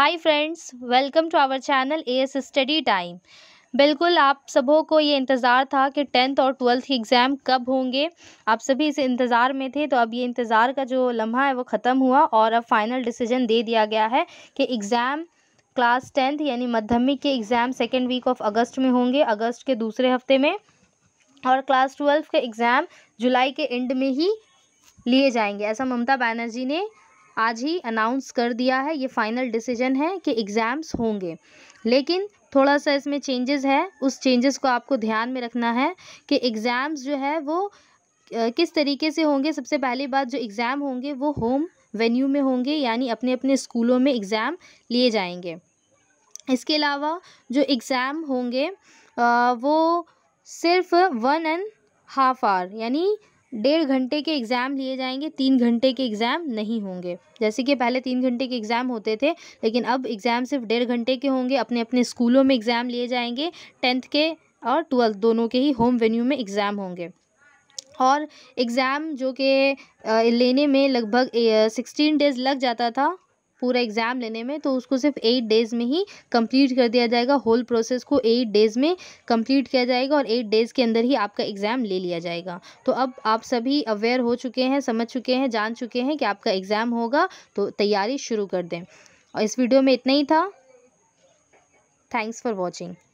hi friends welcome to our channel A S study time बिल्कुल आप सबों को ये इंतज़ार था कि टेंथ और ट्वेल्थ के एग्ज़ाम कब होंगे आप सभी इस इंतज़ार में थे तो अब ये इंतज़ार का जो लम्हा है वो ख़त्म हुआ और अब फ़ाइनल डिसीजन दे दिया गया है कि एग्ज़ाम क्लास टेंथ यानी मध्यमिक के exam second week of August में होंगे अगस्त के दूसरे हफ्ते में और क्लास ट्वेल्थ के एग्ज़ाम जुलाई के एंड में ही लिए जाएंगे ऐसा ममता बनर्जी ने आज ही अनाउंस कर दिया है ये फाइनल डिसीजन है कि एग्ज़ाम्स होंगे लेकिन थोड़ा सा इसमें चेंजेस है उस चेंजेस को आपको ध्यान में रखना है कि एग्ज़ाम्स जो है वो किस तरीके से होंगे सबसे पहली बात जो एग्ज़ाम होंगे वो होम वेन्यू में होंगे यानी अपने अपने स्कूलों में एग्ज़ाम लिए जाएंगे इसके अलावा जो एग्ज़ाम होंगे वो सिर्फ वन एंड हाफ आवर यानी डेढ़ घंटे के एग्ज़ाम लिए जाएंगे तीन घंटे के एग्ज़ाम नहीं होंगे जैसे कि पहले तीन घंटे के एग्ज़ाम होते थे लेकिन अब एग्ज़ाम सिर्फ डेढ़ घंटे के होंगे अपने अपने स्कूलों में एग्ज़ाम लिए जाएंगे टेंथ के और ट्वेल्थ दोनों के ही होम वेन्यू में एग्ज़ाम होंगे और एग्ज़ाम जो कि लेने में लगभग सिक्सटीन डेज़ लग जाता था पूरा एग्ज़ाम लेने में तो उसको सिर्फ एट डेज़ में ही कंप्लीट कर दिया जाएगा होल प्रोसेस को एट डेज़ में कंप्लीट किया जाएगा और एट डेज़ के अंदर ही आपका एग्ज़ाम ले लिया जाएगा तो अब आप सभी अवेयर हो चुके हैं समझ चुके हैं जान चुके हैं कि आपका एग्ज़ाम होगा तो तैयारी शुरू कर दें और इस वीडियो में इतना ही था थैंक्स फॉर वॉचिंग